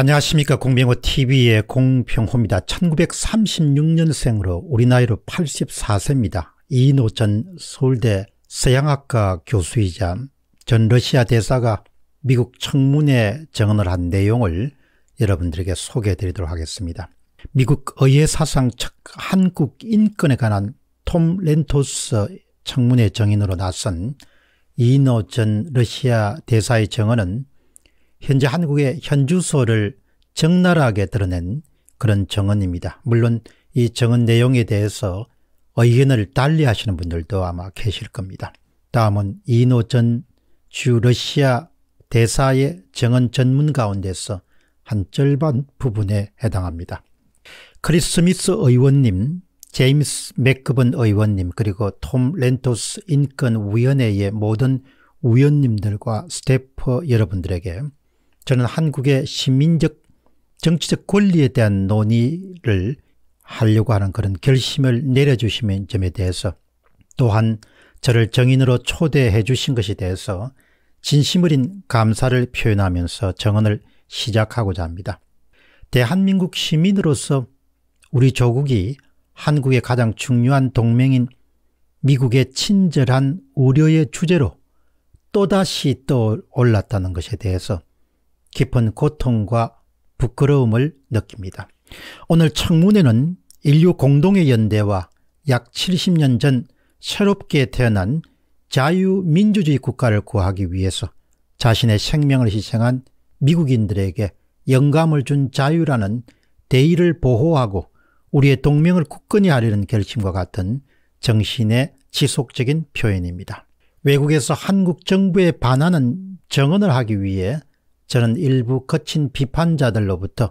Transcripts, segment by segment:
안녕하십니까 공병호TV의 공평호입니다. 1936년생으로 우리 나이로 84세입니다. 이인호 전 서울대 서양학과 교수이자 전 러시아 대사가 미국 청문회 증언을 한 내용을 여러분들에게 소개해 드리도록 하겠습니다. 미국 의회사상 첫 한국 인권에 관한 톰 렌토스 청문회 정인으로 나선 이인호 전 러시아 대사의 정언은 현재 한국의 현주소를 적나라하게 드러낸 그런 정언입니다. 물론 이 정언 내용에 대해서 의견을 달리하시는 분들도 아마 계실 겁니다. 다음은 이노 전 주 러시아 대사의 정언 전문 가운데서 한 절반 부분에 해당합니다. 크리스 미스 의원님, 제임스 맥급은 의원님, 그리고 톰 렌토스 인권위원회의 모든 위원님들과 스태프 여러분들에게 저는 한국의 시민적 정치적 권리에 대한 논의를 하려고 하는 그런 결심을 내려주시는 점에 대해서 또한 저를 정인으로 초대해 주신 것에 대해서 진심어린 감사를 표현하면서 정언을 시작하고자 합니다. 대한민국 시민으로서 우리 조국이 한국의 가장 중요한 동맹인 미국의 친절한 우려의 주제로 또다시 떠올랐다는 것에 대해서 깊은 고통과 부끄러움을 느낍니다. 오늘 청문회는 인류 공동의 연대와 약 70년 전 새롭게 태어난 자유민주주의 국가를 구하기 위해서 자신의 생명을 희생한 미국인들에게 영감을 준 자유라는 대의를 보호하고 우리의 동맹을 굳건히 하려는 결심과 같은 정신의 지속적인 표현입니다. 외국에서 한국 정부에 반하는 정언을 하기 위해 저는 일부 거친 비판자들로부터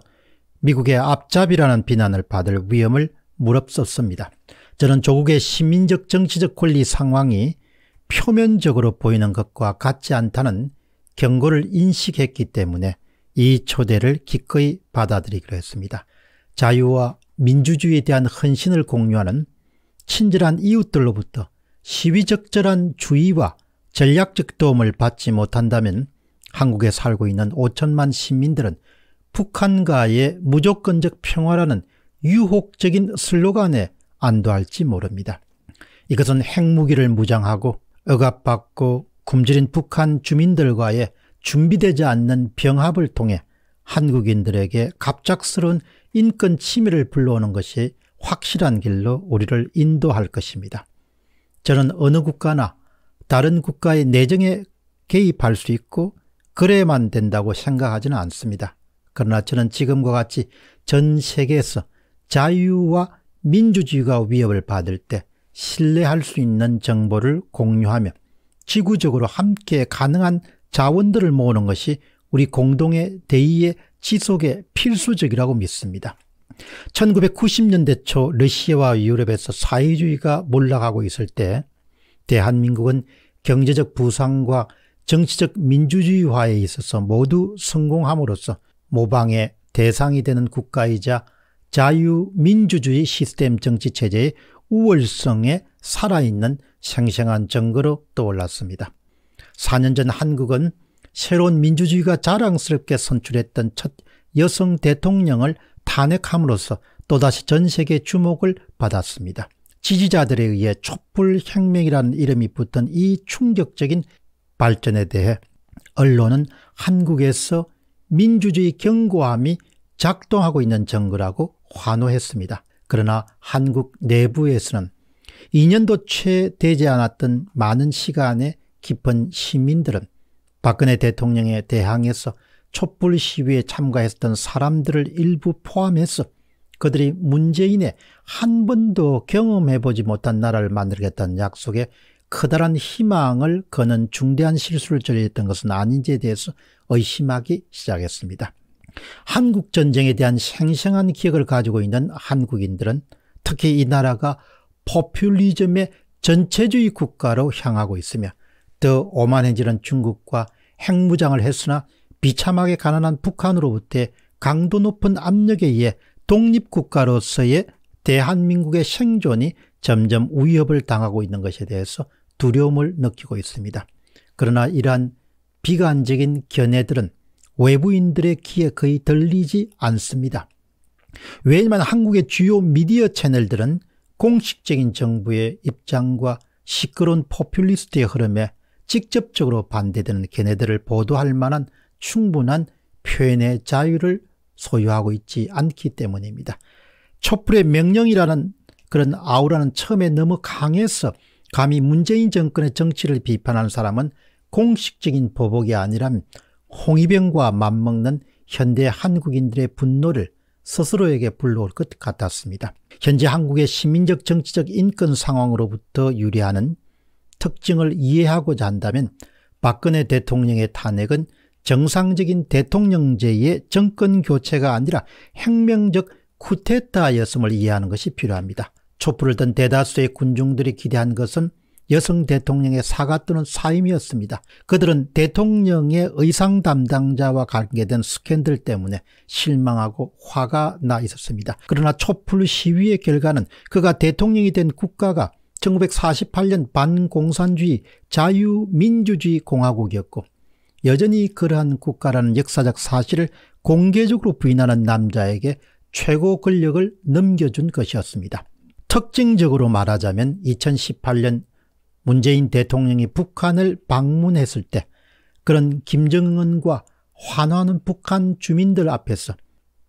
미국의 앞잡이라는 비난을 받을 위험을 무릅썼습니다. 저는 조국의 시민적 정치적 권리 상황이 표면적으로 보이는 것과 같지 않다는 경고를 인식했기 때문에 이 초대를 기꺼이 받아들이기로 했습니다. 자유와 민주주의에 대한 헌신을 공유하는 친절한 이웃들로부터 시위적절한 주의와 전략적 도움을 받지 못한다면 한국에 살고 있는 5천만 시민들은 북한과의 무조건적 평화라는 유혹적인 슬로건에 안도할지 모릅니다. 이것은 핵무기를 무장하고 억압받고 굶주린 북한 주민들과의 준비되지 않는 병합을 통해 한국인들에게 갑작스러운 인권 침해를 불러오는 것이 확실한 길로 우리를 인도할 것입니다. 저는 어느 국가나 다른 국가의 내정에 개입할 수 있고 그래야만 된다고 생각하지는 않습니다. 그러나 저는 지금과 같이 전 세계에서 자유와 민주주의가 위협을 받을 때 신뢰할 수 있는 정보를 공유하며 지구적으로 함께 가능한 자원들을 모으는 것이 우리 공동의 대의의 지속에 필수적이라고 믿습니다. 1990년대 초 러시아와 유럽에서 사회주의가 몰락하고 있을 때 대한민국은 경제적 부상과 정치적 민주주의화에 있어서 모두 성공함으로써 모방의 대상이 되는 국가이자 자유민주주의 시스템 정치체제의 우월성에 살아있는 생생한 증거로 떠올랐습니다. 4년 전 한국은 새로운 민주주의가 자랑스럽게 선출했던 첫 여성 대통령을 탄핵함으로써 또다시 전 세계 주목을 받았습니다. 지지자들에 의해 촛불 혁명이라는 이름이 붙은 이 충격적인 발전에 대해 언론은 한국에서 민주주의 경고함이 작동하고 있는 정거라고 환호했습니다. 그러나 한국 내부에서는 2년도 채 되지 않았던 많은 시간에 깊은 시민들은 박근혜 대통령에 대항해서 촛불 시위에 참가했던 사람들을 일부 포함해서 그들이 문재인의 한 번도 경험해보지 못한 나라를 만들겠다는 약속에 커다란 희망을 거는 중대한 실수를 저질했던 것은 아닌지에 대해서 의심하기 시작했습니다. 한국 전쟁에 대한 생생한 기억을 가지고 있는 한국인들은 특히 이 나라가 포퓰리즘의 전체주의 국가로 향하고 있으며 더 오만해지는 중국과 핵무장을 했으나 비참하게 가난한 북한으로부터 강도 높은 압력에 의해 독립국가로서의 대한민국의 생존이 점점 위협을 당하고 있는 것에 대해서 두려움을 느끼고 있습니다. 그러나 이러한 비관적인 견해들은 외부인들의 귀에 거의 들리지 않습니다. 왜냐하면 한국의 주요 미디어 채널들은 공식적인 정부의 입장과 시끄러운 포퓰리스트의 흐름에 직접적으로 반대되는 견해들을 보도할 만한 충분한 표현의 자유를 소유하고 있지 않기 때문입니다. 촛불의 명령이라는 그런 아우라는 처음에 너무 강해서 감히 문재인 정권의 정치를 비판하는 사람은 공식적인 보복이 아니라면 홍위병과 맞먹는 현대 한국인들의 분노를 스스로에게 불러올 것 같았습니다. 현재 한국의 시민적 정치적 인권 상황으로부터 유리하는 특징을 이해하고자 한다면 박근혜 대통령의 탄핵은 정상적인 대통령제의 정권 교체가 아니라 혁명적 쿠테타였음을 이해하는 것이 필요합니다. 촛불을 든 대다수의 군중들이 기대한 것은 여성 대통령의 사과 또는 사임이었습니다. 그들은 대통령의 의상 담당자와 관계된 스캔들 때문에 실망하고 화가 나 있었습니다. 그러나 촛불 시위의 결과는 그가 대통령이 된 국가가 1948년 반공산주의 자유민주주의 공화국이었고 여전히 그러한 국가라는 역사적 사실을 공개적으로 부인하는 남자에게 최고 권력을 넘겨준 것이었습니다. 특징적으로 말하자면 2018년 문재인 대통령이 북한을 방문했을 때 그런 김정은과 환호하는 북한 주민들 앞에서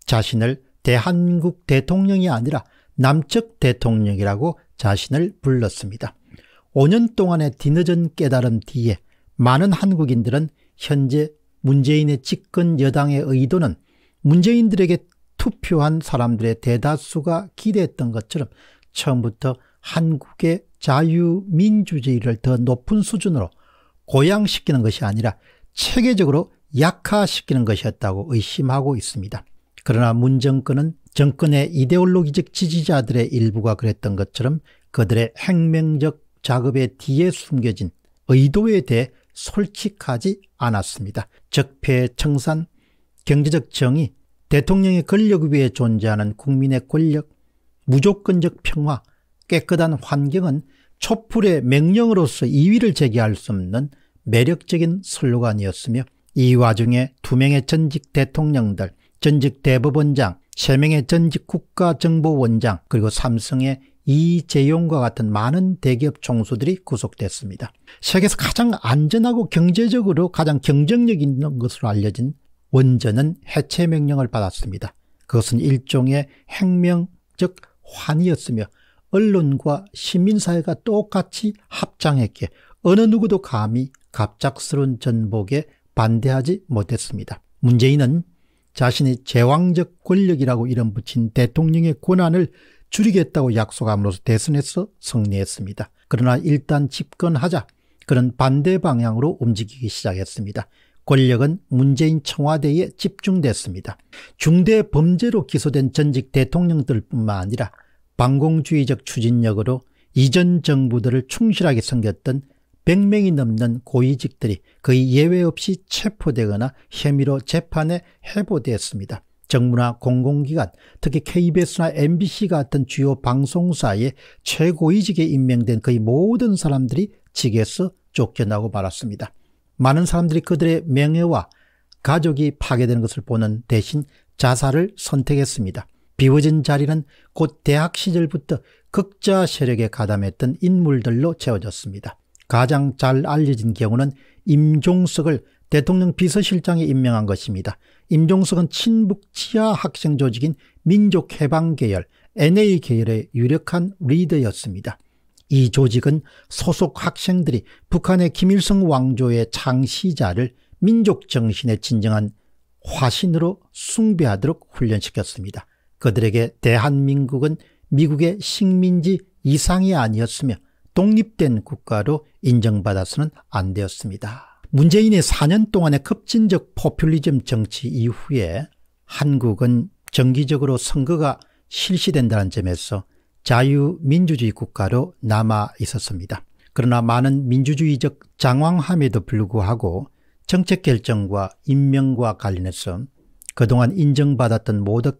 자신을 대한국 대통령이 아니라 남측 대통령이라고 자신을 불렀습니다. 5년 동안의 뒤늦은 깨달음 뒤에 많은 한국인들은 현재 문재인의 집권 여당의 의도는 문재인들에게 투표한 사람들의 대다수가 기대했던 것처럼 처음부터 한국의 자유민주주의를 더 높은 수준으로 고양시키는 것이 아니라 체계적으로 약화시키는 것이었다고 의심하고 있습니다. 그러나 문 정권은 정권의 이데올로기적 지지자들의 일부가 그랬던 것처럼 그들의 혁명적 작업의 뒤에 숨겨진 의도에 대해 솔직하지 않았습니다. 적폐 청산, 경제적 정의, 대통령의 권력 위에 존재하는 국민의 권력, 무조건적 평화, 깨끗한 환경은 촛불의 명령으로서 이위를 제기할 수 없는 매력적인 슬로건이었으며 이 와중에 두 명의 전직 대통령들, 전직 대법원장, 세 명의 전직 국가정보원장 그리고 삼성의 이재용과 같은 많은 대기업 총수들이 구속됐습니다. 세계에서 가장 안전하고 경제적으로 가장 경쟁력 있는 것으로 알려진 원전은 해체 명령을 받았습니다. 그것은 일종의 혁명적 환희였으며 언론과 시민사회가 똑같이 합장했기에 어느 누구도 감히 갑작스러운 전복에 반대하지 못했습니다. 문재인은 자신이 제왕적 권력이라고 이름 붙인 대통령의 권한을 줄이겠다고 약속함으로써 대선에서 승리했습니다. 그러나 일단 집권하자 그런 반대 방향으로 움직이기 시작했습니다. 권력은 문재인 청와대에 집중됐습니다. 중대 범죄로 기소된 전직 대통령들뿐만 아니라 반공주의적 추진력으로 이전 정부들을 충실하게 섬겼던 100명이 넘는 고위직들이 거의 예외 없이 체포되거나 혐의로 재판에 해보됐습니다. 정부나 공공기관, 특히 KBS나 MBC 같은 주요 방송사의 최고위직에 임명된 거의 모든 사람들이 직에서 쫓겨나고 말았습니다. 많은 사람들이 그들의 명예와 가족이 파괴되는 것을 보는 대신 자살을 선택했습니다. 비워진 자리는 곧 대학 시절부터 극좌 세력에 가담했던 인물들로 채워졌습니다. 가장 잘 알려진 경우는 임종석을 대통령 비서실장에 임명한 것입니다. 임종석은 친북 치하 학생 조직인 민족해방계열 NA계열의 유력한 리더였습니다. 이 조직은 소속 학생들이 북한의 김일성 왕조의 창시자를 민족정신의 진정한 화신으로 숭배하도록 훈련시켰습니다. 그들에게 대한민국은 미국의 식민지 이상이 아니었으며 독립된 국가로 인정받아서는 안 되었습니다. 문재인의 4년 동안의 급진적 포퓰리즘 정치 이후에 한국은 정기적으로 선거가 실시된다는 점에서 자유민주주의 국가로 남아 있었습니다. 그러나 많은 민주주의적 장황함에도 불구하고 정책 결정과 임명과 관련해서 그동안 인정받았던 모든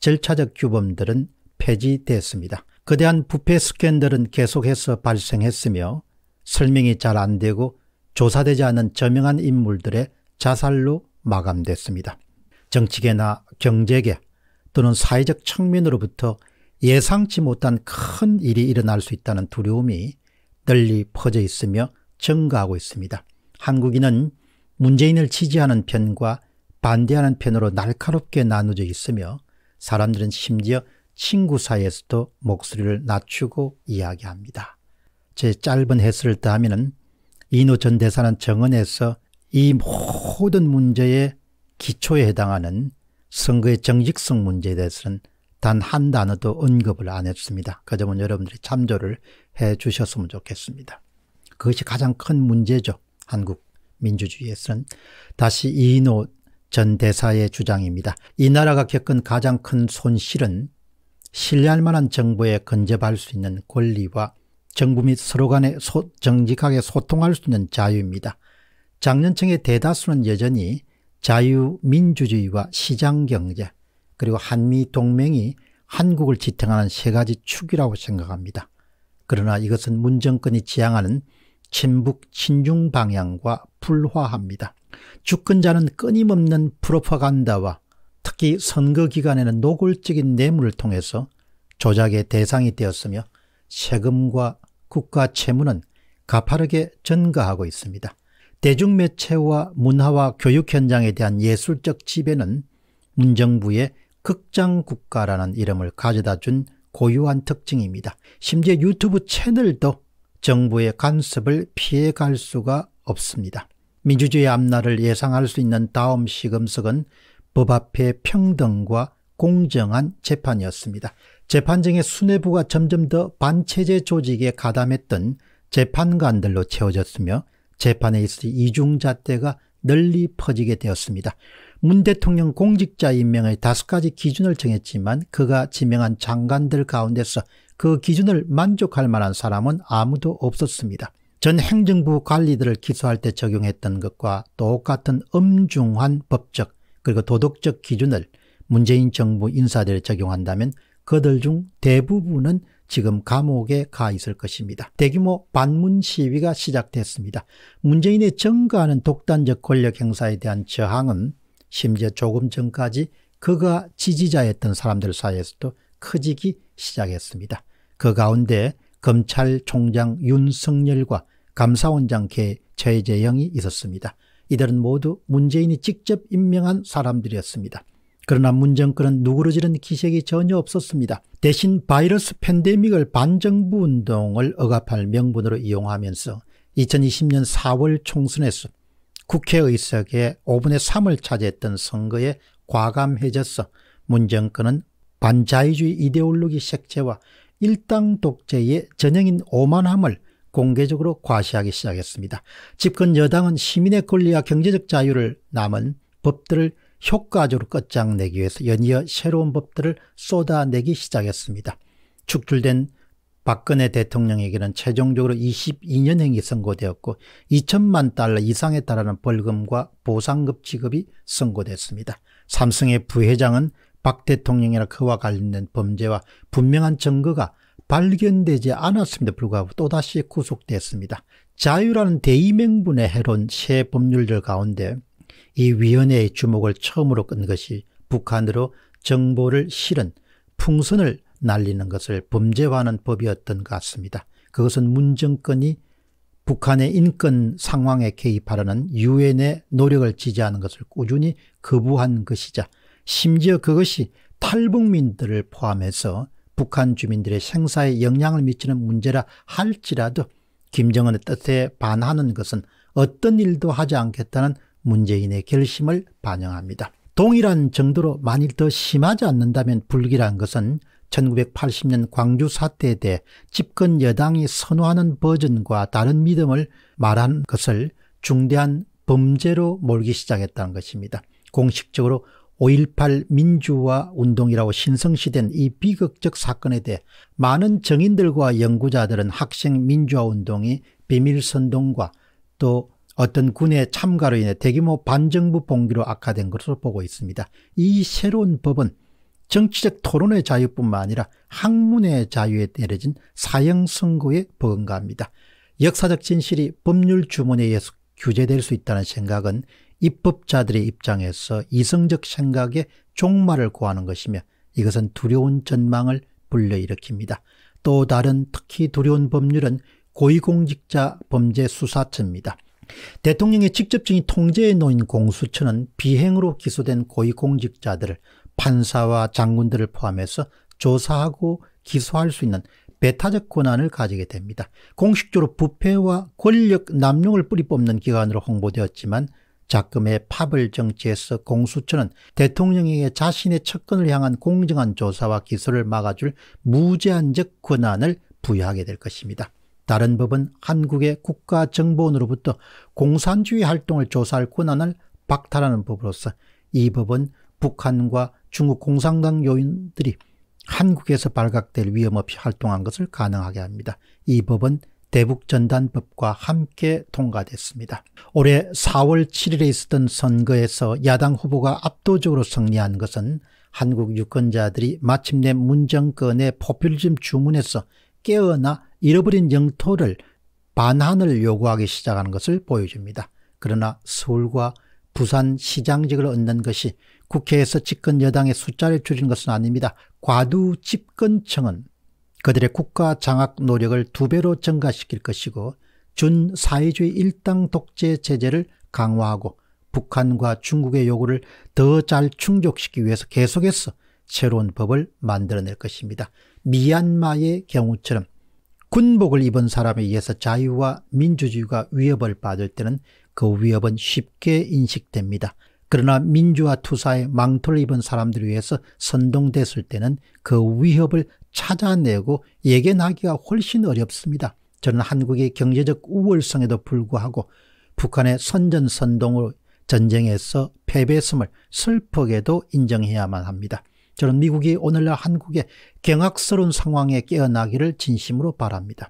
절차적 규범들은 폐지됐습니다. 거대한 부패 스캔들은 계속해서 발생했으며 설명이 잘 안되고 조사되지 않은 저명한 인물들의 자살로 마감됐습니다. 정치계나 경제계 또는 사회적 측면으로부터 예상치 못한 큰 일이 일어날 수 있다는 두려움이 널리 퍼져 있으며 증가하고 있습니다. 한국인은 문재인을 지지하는 편과 반대하는 편으로 날카롭게 나누어져 있으며 사람들은 심지어 친구 사이에서도 목소리를 낮추고 이야기합니다. 제 짧은 해설을 더하면 이노 전 대사는 정언에서 이 모든 문제의 기초에 해당하는 선거의 정직성 문제에 대해서는 단한 단어도 언급을 안 했습니다. 그 점은 여러분들이 참조를 해 주셨으면 좋겠습니다. 그것이 가장 큰 문제죠. 한국 민주주의에서는. 다시 이인호 전 대사의 주장입니다. 이 나라가 겪은 가장 큰 손실은 신뢰할 만한 정부에 근접할 수 있는 권리와 정부 및 서로 간에 소, 정직하게 소통할 수 있는 자유입니다. 장년층의 대다수는 여전히 자유민주주의와 시장경제, 그리고 한미 동맹이 한국을 지탱하는 세 가지 축이라고 생각합니다. 그러나 이것은 문정권이 지향하는 친북 친중 방향과 불화합니다. 주권자는 끊임없는 프로파간다와 특히 선거 기간에는 노골적인 뇌물을 통해서 조작의 대상이 되었으며 세금과 국가 채무는 가파르게 전가하고 있습니다. 대중매체와 문화와 교육 현장에 대한 예술적 지배는 문정부의 극장 국가라는 이름을 가져다 준 고유한 특징입니다. 심지어 유튜브 채널도 정부의 간섭을 피해갈 수가 없습니다. 민주주의 앞날을 예상할 수 있는 다음 시금석은 법 앞의 평등과 공정한 재판이었습니다. 재판정의 수뇌부가 점점 더 반체제 조직에 가담했던 재판관들로 채워졌으며 재판에 있어 이중잣대가 널리 퍼지게 되었습니다. 문 대통령 공직자 임명의 다섯 가지 기준을 정했지만 그가 지명한 장관들 가운데서 그 기준을 만족할 만한 사람은 아무도 없었습니다. 전 행정부 관리들을 기소할 때 적용했던 것과 똑같은 엄중한 법적 그리고 도덕적 기준을 문재인 정부 인사들에 적용한다면 그들 중 대부분은 지금 감옥에 가 있을 것입니다. 대규모 반문 시위가 시작됐습니다. 문재인의 증가하는 독단적 권력 행사에 대한 저항은 심지어 조금 전까지 그가 지지자였던 사람들 사이에서도 커지기 시작했습니다. 그 가운데 검찰총장 윤석열과 감사원장 개 최재영이 있었습니다. 이들은 모두 문재인이 직접 임명한 사람들이었습니다. 그러나 문정권은 누그러지는 기색이 전혀 없었습니다. 대신 바이러스 팬데믹을 반정부 운동을 억압할 명분으로 이용하면서 2020년 4월 총선에서 국회의석의 5분의 3을 차지했던 선거에 과감해졌어 문정권은 반자유주의 이데올로기 색채와 일당 독재의 전형인 오만함을 공개적으로 과시하기 시작했습니다. 집권 여당은 시민의 권리와 경제적 자유를 남은 법들을 효과적으로 끝장내기 위해서 연이어 새로운 법들을 쏟아내기 시작했습니다. 축출된 박근혜 대통령에게는 최종적으로 22년형이 선고되었고 2천만 달러 이상에 달하는 벌금과 보상급 지급이 선고됐습니다. 삼성의 부회장은 박 대통령이나 그와 관련된 범죄와 분명한 증거가 발견되지 않았음에도 불구하고 또다시 구속됐습니다. 자유라는 대의명분에 해로운 새 법률들 가운데 이 위원회의 주목을 처음으로 끈 것이 북한으로 정보를 실은 풍선을 날리는 것을 범죄화하는 법이었던 것 같습니다. 그것은 문정권이 북한의 인권 상황에 개입하려는 유엔의 노력을 지지하는 것을 꾸준히 거부한 것이자 심지어 그것이 탈북민들을 포함해서 북한 주민들의 생사에 영향을 미치는 문제라 할지라도 김정은의 뜻에 반하는 것은 어떤 일도 하지 않겠다는 문재인의 결심을 반영합니다. 동일한 정도로 만일 더 심하지 않는다면 불길한 것은 1980년 광주 사태 에 대해 집권 여당이 선호하는 버전과 다른 믿음을 말한 것을 중대한 범죄로 몰기 시작했다는 것입니다. 공식적으로 5.18 민주화 운동이라고 신성시된 이 비극적 사건에 대해 많은 정인들과 연구자들은 학생 민주화 운동이 비밀선동과 또 어떤 군의 참가로 인해 대규모 반정부 봉기로 악화된 것으로 보고 있습니다. 이 새로운 법은 정치적 토론의 자유뿐만 아니라 학문의 자유에 내려진 사형선고에 버금갑니다. 가 역사적 진실이 법률 주문에 의해서 규제될 수 있다는 생각은 입법자들의 입장에서 이성적 생각에 종말을 고하는 것이며 이것은 두려운 전망을 불러일으킵니다. 또 다른 특히 두려운 법률은 고위공직자 범죄 수사처입니다. 대통령의 직접적인 통제에 놓인 공수처는 비행으로 기소된 고위공직자들을 판사와 장군들을 포함해서 조사하고 기소할 수 있는 배타적 권한을 가지게 됩니다. 공식적으로 부패와 권력 남용을 뿌리뽑는 기관으로 홍보되었지만 작금의 파벌 정치에서 공수처는 대통령에게 자신의 측근을 향한 공정한 조사와 기소를 막아줄 무제한적 권한을 부여하게 될 것입니다. 다른 법은 한국의 국가정보원으로부터 공산주의 활동을 조사할 권한을 박탈하는 법으로서 이 법은 북한과 중국 공산당 요인들이 한국에서 발각될 위험 없이 활동한 것을 가능하게 합니다. 이 법은 대북전단법과 함께 통과됐습니다. 올해 4월 7일에 있었던 선거에서 야당 후보가 압도적으로 승리한 것은 한국 유권자들이 마침내 문정권의 포퓰리즘 주문에서 깨어나 잃어버린 영토를 반환을 요구하기 시작하는 것을 보여줍니다. 그러나 서울과 부산시장직을 얻는 것이 국회에서 집권 여당의 숫자를 줄인 것은 아닙니다. 과두 집권층은 그들의 국가 장악 노력을 두 배로 증가시킬 것이고 준사회주의 일당 독재 체제를 강화하고 북한과 중국의 요구를 더 잘 충족시키기 위해서 계속해서 새로운 법을 만들어낼 것입니다. 미얀마의 경우처럼 군복을 입은 사람에 의해서 자유와 민주주의가 위협을 받을 때는 그 위협은 쉽게 인식됩니다. 그러나 민주화 투사에 망토를 입은 사람들 을 위해서 선동됐을 때는 그 위협을 찾아내고 예견하기가 훨씬 어렵습니다. 저는 한국의 경제적 우월성에도 불구하고 북한의 선전선동으로 전쟁에서 패배했음을 슬프게도 인정해야만 합니다. 저는 미국이 오늘날 한국의 경악스러운 상황에 깨어나기를 진심으로 바랍니다.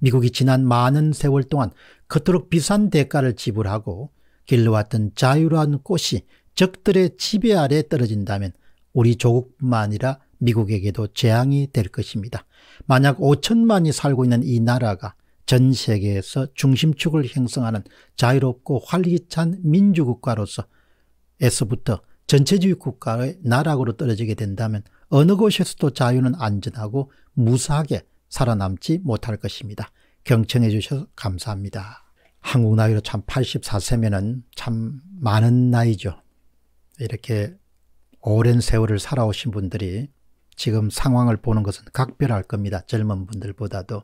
미국이 지난 많은 세월 동안 그토록 비싼 대가를 지불하고 길러왔던 자유로운 꽃이 적들의 지배 아래 떨어진다면 우리 조국뿐만 아니라 미국에게도 재앙이 될 것입니다. 만약 5천만이 살고 있는 이 나라가 전 세계에서 중심축을 형성하는 자유롭고 활기찬 민주국가로서 에서부터 전체주의 국가의 나락으로 떨어지게 된다면 어느 곳에서도 자유는 안전하고 무사하게 살아남지 못할 것입니다. 경청해 주셔서 감사합니다. 한국 나이로 참 84세면은 참 많은 나이죠. 이렇게 오랜 세월을 살아오신 분들이 지금 상황을 보는 것은 각별할 겁니다. 젊은 분들보다도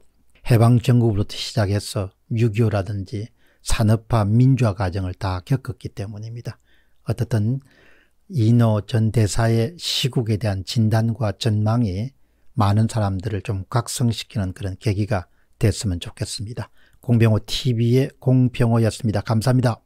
해방정국부터 시작해서 6.25라든지 산업화 민주화 과정을 다 겪었기 때문입니다. 어떻든 이노 전 대사의 시국에 대한 진단과 전망이 많은 사람들을 좀 각성시키는 그런 계기가 됐으면 좋겠습니다. 공병호 TV의 공병호였습니다. 감사합니다.